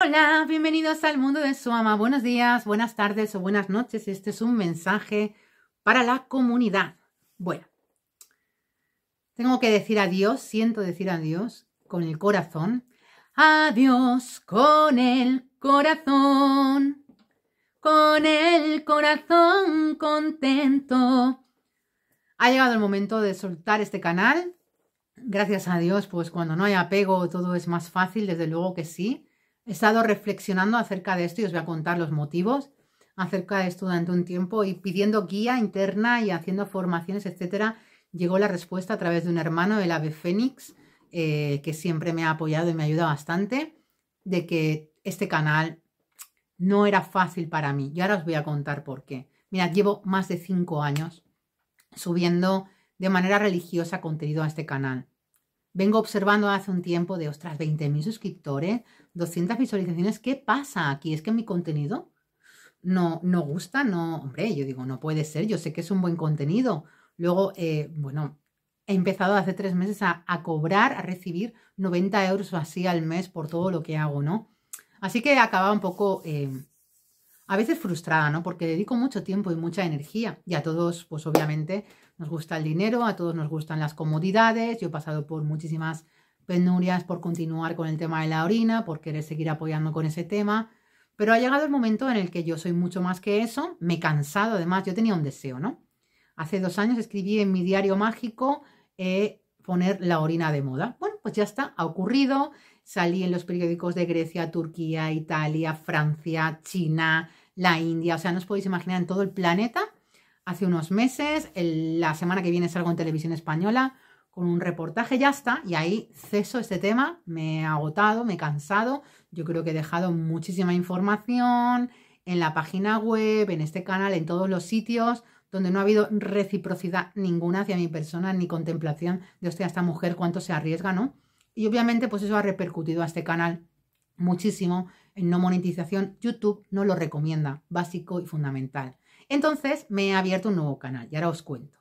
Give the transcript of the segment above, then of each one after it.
Hola, bienvenidos al mundo de Suama. Buenos días, buenas tardes o buenas noches. Este es un mensaje para la comunidad. Bueno, tengo que decir adiós, siento decir adiós con el corazón. Adiós con el corazón, con el corazón contento. Ha llegado el momento de soltar este canal. Gracias a Dios, pues cuando no hay apego todo es más fácil, desde luego que sí He estado reflexionando acerca de esto y os voy a contar los motivos acerca de esto durante un tiempo y pidiendo guía interna y haciendo formaciones, etcétera, llegó la respuesta a través de un hermano, el ave Fénix, eh, que siempre me ha apoyado y me ayuda bastante, de que este canal no era fácil para mí. Y ahora os voy a contar por qué. Mirad, llevo más de cinco años subiendo de manera religiosa contenido a este canal vengo observando hace un tiempo de, ostras, 20.000 suscriptores, 200 visualizaciones, ¿qué pasa aquí? ¿Es que mi contenido no, no gusta? No, hombre, yo digo, no puede ser, yo sé que es un buen contenido. Luego, eh, bueno, he empezado hace tres meses a, cobrar, a recibir 90 euros o así al mes por todo lo que hago, ¿no? Así que acaba un poco eh, a veces frustrada, ¿no? Porque dedico mucho tiempo y mucha energía y a todos, pues obviamente, nos gusta el dinero, a todos nos gustan las comodidades, yo he pasado por muchísimas penurias por continuar con el tema de la orina, por querer seguir apoyando con ese tema, pero ha llegado el momento en el que yo soy mucho más que eso, me he cansado, además yo tenía un deseo, ¿no? Hace dos años escribí en mi diario mágico eh, poner la orina de moda. Bueno, pues ya está, ha ocurrido, Salí en los periódicos de Grecia, Turquía, Italia, Francia, China, la India. O sea, no os podéis imaginar en todo el planeta. Hace unos meses, la semana que viene salgo en televisión española con un reportaje, ya está. Y ahí ceso este tema. Me he agotado, me he cansado. Yo creo que he dejado muchísima información en la página web, en este canal, en todos los sitios donde no ha habido reciprocidad ninguna hacia mi persona ni contemplación de, hostia, esta mujer cuánto se arriesga, ¿no? Y obviamente pues eso ha repercutido a este canal muchísimo en no monetización. YouTube no lo recomienda, básico y fundamental. Entonces me he abierto un nuevo canal y ahora os cuento.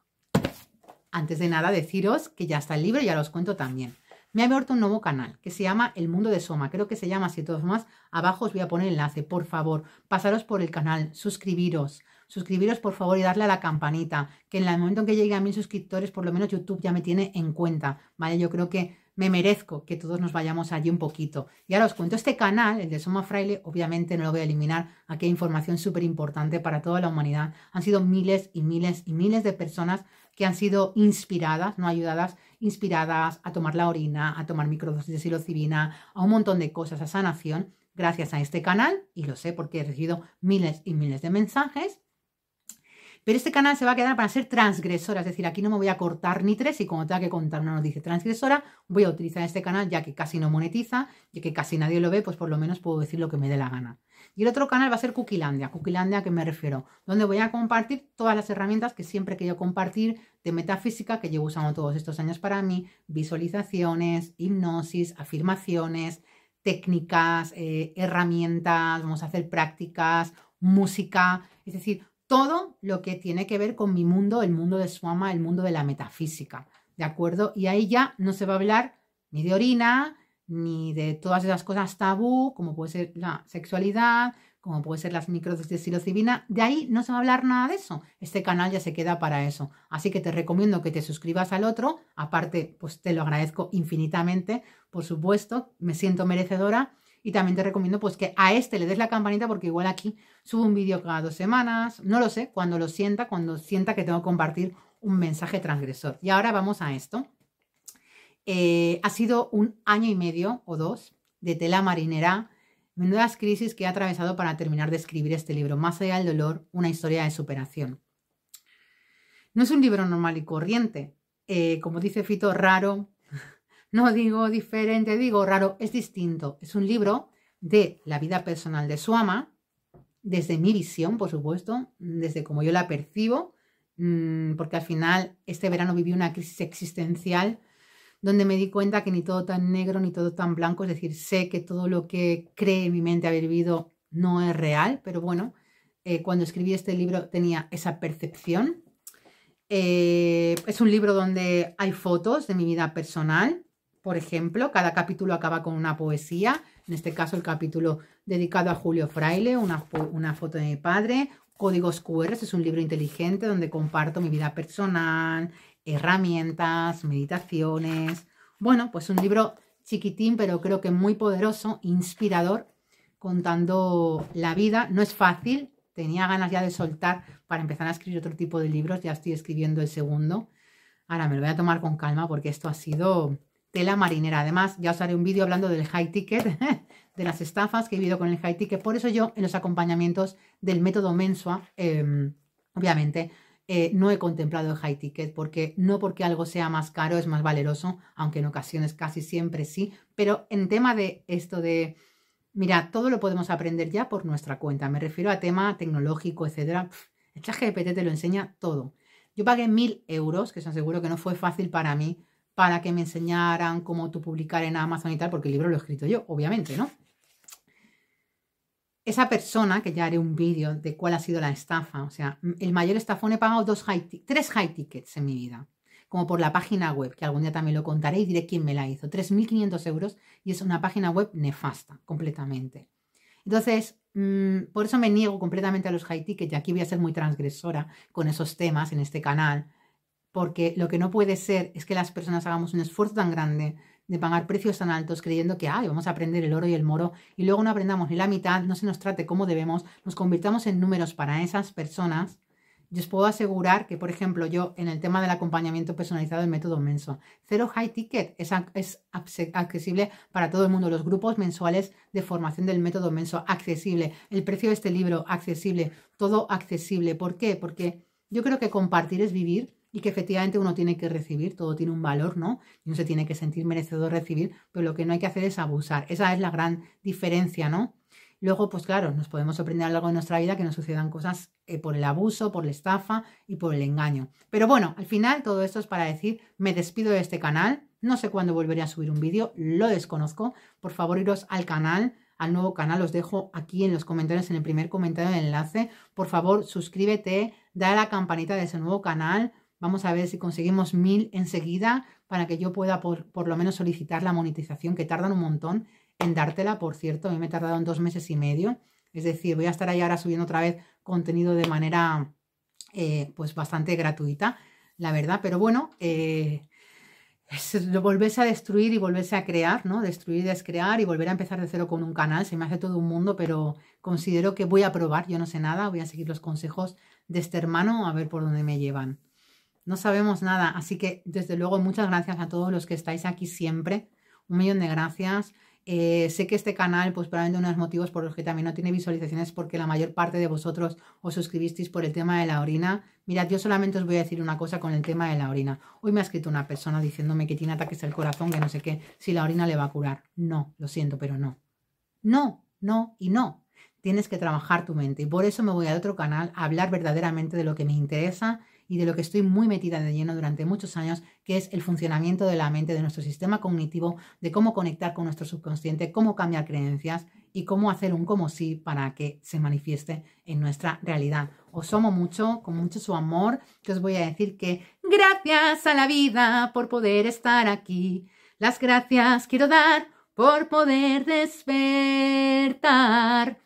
Antes de nada deciros que ya está el libro y ahora os cuento también. Me he abierto un nuevo canal que se llama El Mundo de Soma, creo que se llama si todos más. Abajo os voy a poner el enlace, por favor, pasaros por el canal, suscribiros, suscribiros por favor y darle a la campanita, que en el momento en que llegue a mil suscriptores, por lo menos YouTube ya me tiene en cuenta, ¿vale? Yo creo que me merezco que todos nos vayamos allí un poquito. Y ahora os cuento este canal, el de Soma Fraile, obviamente no lo voy a eliminar, aquí hay información súper importante para toda la humanidad. Han sido miles y miles y miles de personas que han sido inspiradas, no ayudadas, inspiradas a tomar la orina, a tomar microdosis de psilocibina, a un montón de cosas, a sanación, gracias a este canal, y lo sé porque he recibido miles y miles de mensajes pero este canal se va a quedar para ser transgresora, es decir, aquí no me voy a cortar ni tres y como tenga que contar una noticia transgresora, voy a utilizar este canal ya que casi no monetiza, ya que casi nadie lo ve, pues por lo menos puedo decir lo que me dé la gana. Y el otro canal va a ser Cuquilandia. Cuquilandia, ¿a qué me refiero? Donde voy a compartir todas las herramientas que siempre he querido compartir de metafísica que llevo usando todos estos años para mí. Visualizaciones, hipnosis, afirmaciones, técnicas, eh, herramientas, vamos a hacer prácticas, música. Es decir, todo lo que tiene que ver con mi mundo, el mundo de ama, el mundo de la metafísica, ¿de acuerdo? Y ahí ya no se va a hablar ni de orina, ni de todas esas cosas tabú, como puede ser la sexualidad, como puede ser las microdosis de psilocibina, este de ahí no se va a hablar nada de eso. Este canal ya se queda para eso. Así que te recomiendo que te suscribas al otro. Aparte, pues te lo agradezco infinitamente, por supuesto, me siento merecedora y también te recomiendo pues que a este le des la campanita porque igual aquí subo un vídeo cada dos semanas, no lo sé, cuando lo sienta, cuando sienta que tengo que compartir un mensaje transgresor. Y ahora vamos a esto. Eh, ha sido un año y medio o dos de tela marinera, menudas crisis que he atravesado para terminar de escribir este libro, Más allá del dolor, una historia de superación. No es un libro normal y corriente, eh, como dice Fito, raro, no digo diferente, digo raro, es distinto. Es un libro de la vida personal de su ama, desde mi visión, por supuesto, desde como yo la percibo, mm, porque al final este verano viví una crisis existencial donde me di cuenta que ni todo tan negro ni todo tan blanco, es decir, sé que todo lo que cree mi mente haber vivido no es real, pero bueno, eh, cuando escribí este libro tenía esa percepción. Eh, es un libro donde hay fotos de mi vida personal, por ejemplo. Cada capítulo acaba con una poesía, en este caso el capítulo dedicado a Julio Fraile, una, una foto de mi padre, Códigos QR, es un libro inteligente donde comparto mi vida personal, herramientas, meditaciones. Bueno, pues un libro chiquitín, pero creo que muy poderoso, inspirador, contando la vida. No es fácil, tenía ganas ya de soltar para empezar a escribir otro tipo de libros, ya estoy escribiendo el segundo. Ahora me lo voy a tomar con calma porque esto ha sido tela marinera. Además, ya os haré un vídeo hablando del high ticket, de las estafas que he vivido con el high ticket. Por eso yo, en los acompañamientos del método Mensua, em, obviamente, eh, no he contemplado el high ticket, porque no porque algo sea más caro es más valeroso, aunque en ocasiones casi siempre sí, pero en tema de esto de, mira, todo lo podemos aprender ya por nuestra cuenta, me refiero a tema tecnológico, etcétera, el chat GPT te lo enseña todo. Yo pagué mil euros, que os aseguro que no fue fácil para mí para que me enseñaran cómo tú publicar en Amazon y tal, porque el libro lo he escrito yo, obviamente, ¿no? Esa persona, que ya haré un vídeo de cuál ha sido la estafa, o sea, el mayor estafón he pagado dos tres high tickets en mi vida, como por la página web, que algún día también lo contaré y diré quién me la hizo, 3.500 euros y es una página web nefasta, completamente. Entonces, mm, por eso me niego completamente a los high tickets y aquí voy a ser muy transgresora con esos temas en este canal, porque lo que no puede ser es que las personas hagamos un esfuerzo tan grande de pagar precios tan altos creyendo que Ay, vamos a aprender el oro y el moro y luego no aprendamos ni la mitad, no se nos trate como debemos, nos convirtamos en números para esas personas. Yo os puedo asegurar que, por ejemplo, yo en el tema del acompañamiento personalizado del método menso, cero high ticket es, es accesible para todo el mundo. Los grupos mensuales de formación del método menso, accesible. El precio de este libro, accesible. Todo accesible. ¿Por qué? Porque yo creo que compartir es vivir y que efectivamente uno tiene que recibir, todo tiene un valor, ¿no? Y uno se tiene que sentir merecedor de recibir, pero lo que no hay que hacer es abusar. Esa es la gran diferencia, ¿no? Luego, pues claro, nos podemos sorprender algo lo de nuestra vida que nos sucedan cosas eh, por el abuso, por la estafa y por el engaño. Pero bueno, al final todo esto es para decir, me despido de este canal, no sé cuándo volveré a subir un vídeo, lo desconozco, por favor iros al canal, al nuevo canal, os dejo aquí en los comentarios, en el primer comentario del enlace, por favor suscríbete, da la campanita de ese nuevo canal, Vamos a ver si conseguimos mil enseguida para que yo pueda por, lo menos solicitar la monetización, que tardan un montón en dártela, por cierto. A mí me en dos meses y medio. Es decir, voy a estar ahí ahora subiendo otra vez contenido de manera eh, pues bastante gratuita, la verdad. Pero bueno, eh, volvés a destruir y volverse a crear, ¿no? Destruir, y descrear y volver a empezar de cero con un canal. Se me hace todo un mundo, pero considero que voy a probar. Yo no sé nada, voy a seguir los consejos de este hermano a ver por dónde me llevan. No sabemos nada. Así que, desde luego, muchas gracias a todos los que estáis aquí siempre. Un millón de gracias. Eh, sé que este canal, pues probablemente uno de los motivos por los que también no tiene visualizaciones, porque la mayor parte de vosotros os suscribisteis por el tema de la orina. Mirad, yo solamente os voy a decir una cosa con el tema de la orina. Hoy me ha escrito una persona diciéndome que tiene ataques al corazón, que no sé qué, si la orina le va a curar. No, lo siento, pero no. No, no y no. Tienes que trabajar tu mente. Y por eso me voy al otro canal a hablar verdaderamente de lo que me interesa y de lo que estoy muy metida de lleno durante muchos años, que es el funcionamiento de la mente, de nuestro sistema cognitivo, de cómo conectar con nuestro subconsciente, cómo cambiar creencias y cómo hacer un como sí para que se manifieste en nuestra realidad. Os amo mucho, con mucho su amor, que os voy a decir que gracias a la vida por poder estar aquí. Las gracias quiero dar por poder despertar.